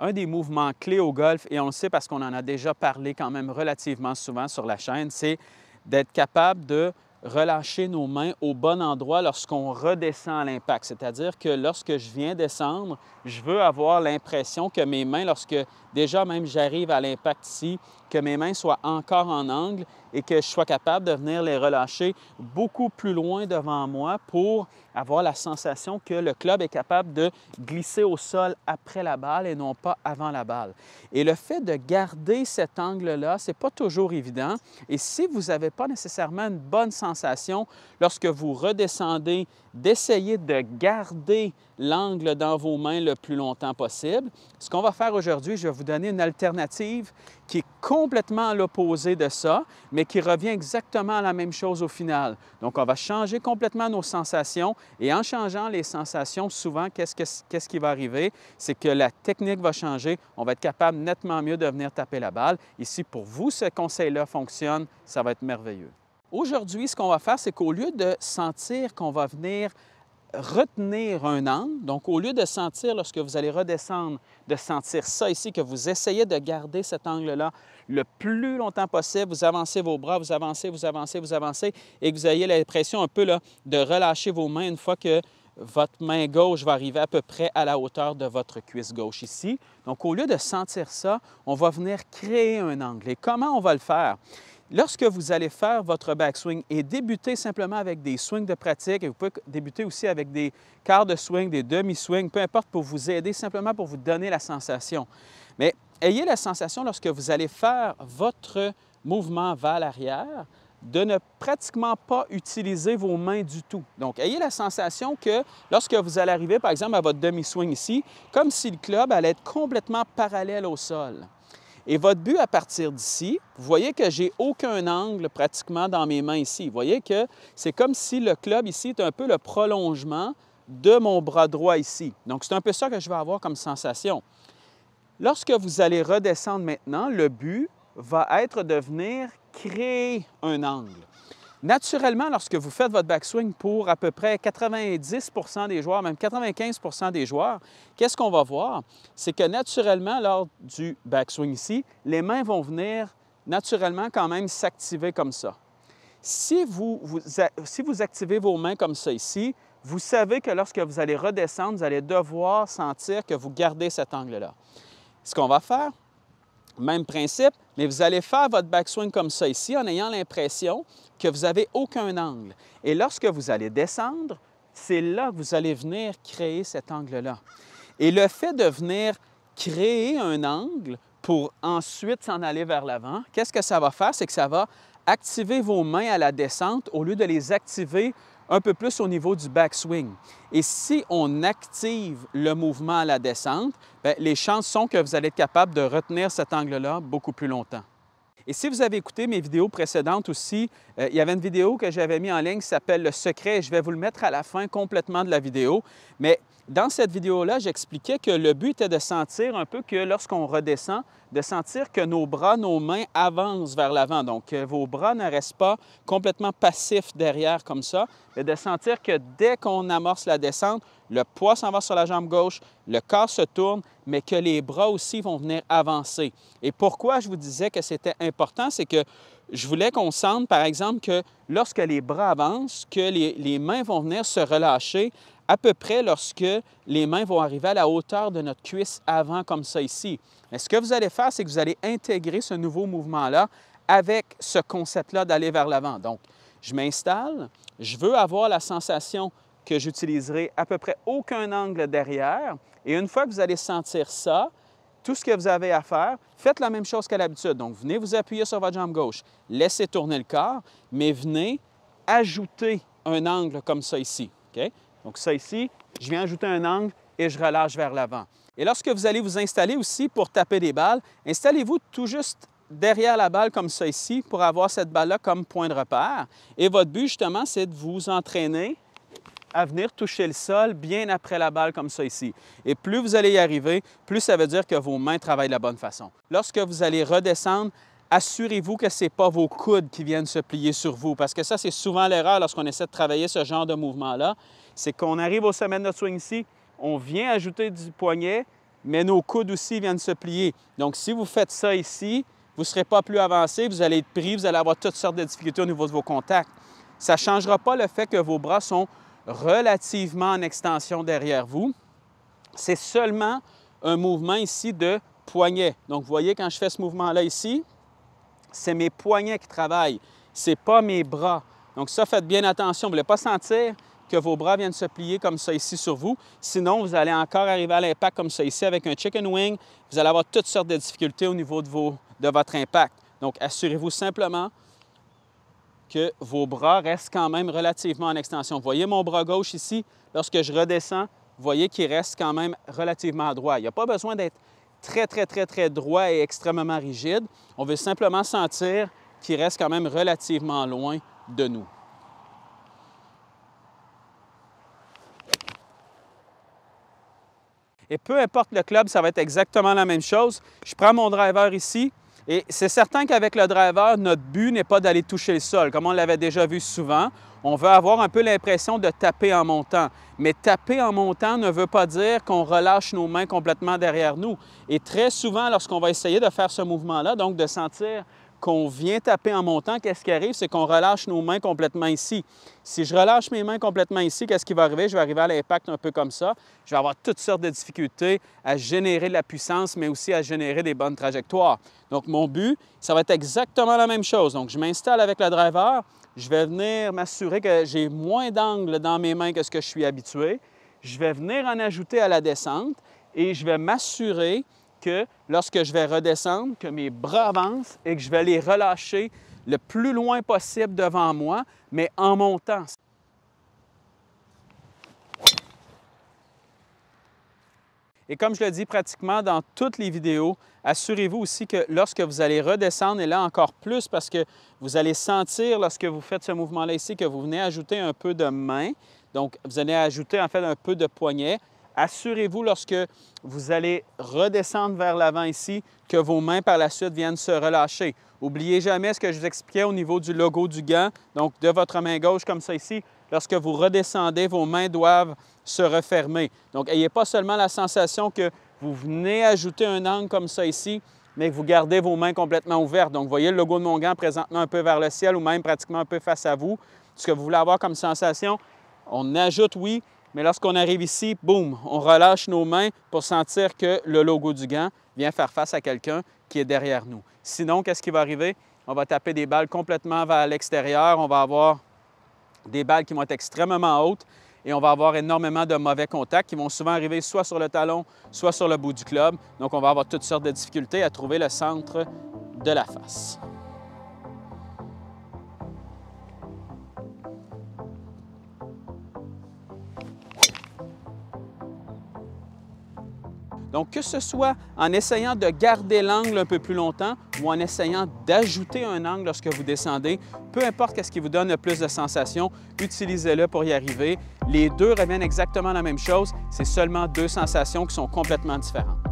un des mouvements clés au golf, et on le sait parce qu'on en a déjà parlé quand même relativement souvent sur la chaîne, c'est d'être capable de relâcher nos mains au bon endroit lorsqu'on redescend à l'impact. C'est-à-dire que lorsque je viens descendre, je veux avoir l'impression que mes mains, lorsque déjà même j'arrive à l'impact ici, que mes mains soient encore en angle et que je sois capable de venir les relâcher beaucoup plus loin devant moi pour avoir la sensation que le club est capable de glisser au sol après la balle et non pas avant la balle. Et le fait de garder cet angle-là, c'est pas toujours évident. Et si vous n'avez pas nécessairement une bonne sensation lorsque vous redescendez, d'essayer de garder l'angle dans vos mains le plus longtemps possible. Ce qu'on va faire aujourd'hui, je vais vous donner une alternative qui est complètement à l'opposé de ça, mais qui revient exactement à la même chose au final. Donc, on va changer complètement nos sensations et en changeant les sensations, souvent, qu'est-ce, qui va arriver? C'est que la technique va changer. On va être capable nettement mieux de venir taper la balle. Ici, pour vous, ce conseil-là fonctionne. Ça va être merveilleux. Aujourd'hui, ce qu'on va faire, c'est qu'au lieu de sentir qu'on va venir retenir un angle. Donc, au lieu de sentir, lorsque vous allez redescendre, de sentir ça ici, que vous essayez de garder cet angle-là le plus longtemps possible, vous avancez vos bras, vous avancez, vous avancez, vous avancez, et que vous ayez l'impression un peu là, de relâcher vos mains une fois que votre main gauche va arriver à peu près à la hauteur de votre cuisse gauche ici. Donc, au lieu de sentir ça, on va venir créer un angle. Et comment on va le faire? Lorsque vous allez faire votre backswing et débuter simplement avec des swings de pratique, et vous pouvez débuter aussi avec des quarts de swing, des demi-swings, peu importe, pour vous aider, simplement pour vous donner la sensation. Mais ayez la sensation lorsque vous allez faire votre mouvement vers l'arrière de ne pratiquement pas utiliser vos mains du tout. Donc, ayez la sensation que lorsque vous allez arriver, par exemple, à votre demi-swing ici, comme si le club allait être complètement parallèle au sol. Et votre but à partir d'ici, vous voyez que j'ai aucun angle pratiquement dans mes mains ici. Vous voyez que c'est comme si le club ici est un peu le prolongement de mon bras droit ici. Donc, c'est un peu ça que je vais avoir comme sensation. Lorsque vous allez redescendre maintenant, le but va être de venir créer un angle. Naturellement, lorsque vous faites votre backswing pour à peu près 90 des joueurs, même 95 des joueurs, qu'est-ce qu'on va voir? C'est que naturellement, lors du backswing ici, les mains vont venir naturellement quand même s'activer comme ça. Si vous, activez vos mains comme ça ici, vous savez que lorsque vous allez redescendre, vous allez devoir sentir que vous gardez cet angle-là. Ce qu'on va faire, même principe, mais vous allez faire votre backswing comme ça ici en ayant l'impression que vous n'avez aucun angle. Et lorsque vous allez descendre, c'est là que vous allez venir créer cet angle-là. Et le fait de venir créer un angle pour ensuite s'en aller vers l'avant, qu'est-ce que ça va faire? C'est que ça va activer vos mains à la descente au lieu de les activer un peu plus au niveau du backswing. Et si on active le mouvement à la descente, ben, les chances sont que vous allez être capable de retenir cet angle-là beaucoup plus longtemps. Et si vous avez écouté mes vidéos précédentes aussi, euh, il y avait une vidéo que j'avais mis en ligne qui s'appelle Le secret. Je vais vous le mettre à la fin complètement de la vidéo. Mais dans cette vidéo-là, j'expliquais que le but était de sentir un peu que lorsqu'on redescend, de sentir que nos bras, nos mains avancent vers l'avant. Donc, que vos bras ne restent pas complètement passifs derrière comme ça, mais de sentir que dès qu'on amorce la descente, le poids s'en va sur la jambe gauche, le corps se tourne, mais que les bras aussi vont venir avancer. Et pourquoi je vous disais que c'était important, c'est que je voulais qu'on sente, par exemple, que lorsque les bras avancent, que les, les mains vont venir se relâcher à peu près lorsque les mains vont arriver à la hauteur de notre cuisse avant, comme ça ici. Mais ce que vous allez faire, c'est que vous allez intégrer ce nouveau mouvement-là avec ce concept-là d'aller vers l'avant. Donc, je m'installe, je veux avoir la sensation que j'utiliserai à peu près aucun angle derrière. Et une fois que vous allez sentir ça, tout ce que vous avez à faire, faites la même chose qu'à l'habitude. Donc, venez vous appuyer sur votre jambe gauche, laissez tourner le corps, mais venez ajouter un angle comme ça ici. Donc ça ici, je viens ajouter un angle et je relâche vers l'avant. Et lorsque vous allez vous installer aussi pour taper des balles, installez-vous tout juste derrière la balle comme ça ici pour avoir cette balle-là comme point de repère. Et votre but justement, c'est de vous entraîner à venir toucher le sol bien après la balle comme ça ici. Et plus vous allez y arriver, plus ça veut dire que vos mains travaillent de la bonne façon. Lorsque vous allez redescendre, assurez-vous que ce n'est pas vos coudes qui viennent se plier sur vous, parce que ça, c'est souvent l'erreur lorsqu'on essaie de travailler ce genre de mouvement-là. C'est qu'on arrive au semaines de swing ici, on vient ajouter du poignet, mais nos coudes aussi viennent se plier. Donc, si vous faites ça ici, vous ne serez pas plus avancé, vous allez être pris, vous allez avoir toutes sortes de difficultés au niveau de vos contacts. Ça ne changera pas le fait que vos bras sont relativement en extension derrière vous. C'est seulement un mouvement ici de poignet. Donc, vous voyez, quand je fais ce mouvement-là ici, c'est mes poignets qui travaillent, ce n'est pas mes bras. Donc ça, faites bien attention. Vous ne voulez pas sentir que vos bras viennent se plier comme ça ici sur vous. Sinon, vous allez encore arriver à l'impact comme ça ici avec un chicken wing. Vous allez avoir toutes sortes de difficultés au niveau de, de votre impact. Donc, assurez-vous simplement que vos bras restent quand même relativement en extension. voyez mon bras gauche ici, lorsque je redescends, vous voyez qu'il reste quand même relativement droit. Il n'y a pas besoin d'être très, très, très, très droit et extrêmement rigide. On veut simplement sentir qu'il reste quand même relativement loin de nous. Et peu importe le club, ça va être exactement la même chose. Je prends mon driver ici, et c'est certain qu'avec le driver, notre but n'est pas d'aller toucher le sol, comme on l'avait déjà vu souvent. On veut avoir un peu l'impression de taper en montant. Mais taper en montant ne veut pas dire qu'on relâche nos mains complètement derrière nous. Et très souvent, lorsqu'on va essayer de faire ce mouvement-là, donc de sentir qu'on vient taper en montant, qu'est-ce qui arrive? C'est qu'on relâche nos mains complètement ici. Si je relâche mes mains complètement ici, qu'est-ce qui va arriver? Je vais arriver à l'impact un peu comme ça. Je vais avoir toutes sortes de difficultés à générer de la puissance, mais aussi à générer des bonnes trajectoires. Donc, mon but, ça va être exactement la même chose. Donc, je m'installe avec le driver. Je vais venir m'assurer que j'ai moins d'angle dans mes mains que ce que je suis habitué. Je vais venir en ajouter à la descente et je vais m'assurer que lorsque je vais redescendre, que mes bras avancent et que je vais les relâcher le plus loin possible devant moi, mais en montant. Et comme je le dis pratiquement dans toutes les vidéos, assurez-vous aussi que lorsque vous allez redescendre, et là encore plus parce que vous allez sentir lorsque vous faites ce mouvement-là ici que vous venez ajouter un peu de main. Donc, vous allez ajouter en fait un peu de poignet assurez-vous lorsque vous allez redescendre vers l'avant ici que vos mains par la suite viennent se relâcher. N'oubliez jamais ce que je vous expliquais au niveau du logo du gant, donc de votre main gauche comme ça ici. Lorsque vous redescendez, vos mains doivent se refermer. Donc, n'ayez pas seulement la sensation que vous venez ajouter un angle comme ça ici, mais que vous gardez vos mains complètement ouvertes. Donc, voyez le logo de mon gant présentement un peu vers le ciel ou même pratiquement un peu face à vous. Ce que vous voulez avoir comme sensation, on ajoute, oui, mais lorsqu'on arrive ici, boum, on relâche nos mains pour sentir que le logo du gant vient faire face à quelqu'un qui est derrière nous. Sinon, qu'est-ce qui va arriver? On va taper des balles complètement vers l'extérieur. On va avoir des balles qui vont être extrêmement hautes et on va avoir énormément de mauvais contacts qui vont souvent arriver soit sur le talon, soit sur le bout du club. Donc, on va avoir toutes sortes de difficultés à trouver le centre de la face. Donc, que ce soit en essayant de garder l'angle un peu plus longtemps ou en essayant d'ajouter un angle lorsque vous descendez, peu importe ce qui vous donne le plus de sensations, utilisez-le pour y arriver. Les deux reviennent exactement la même chose, c'est seulement deux sensations qui sont complètement différentes.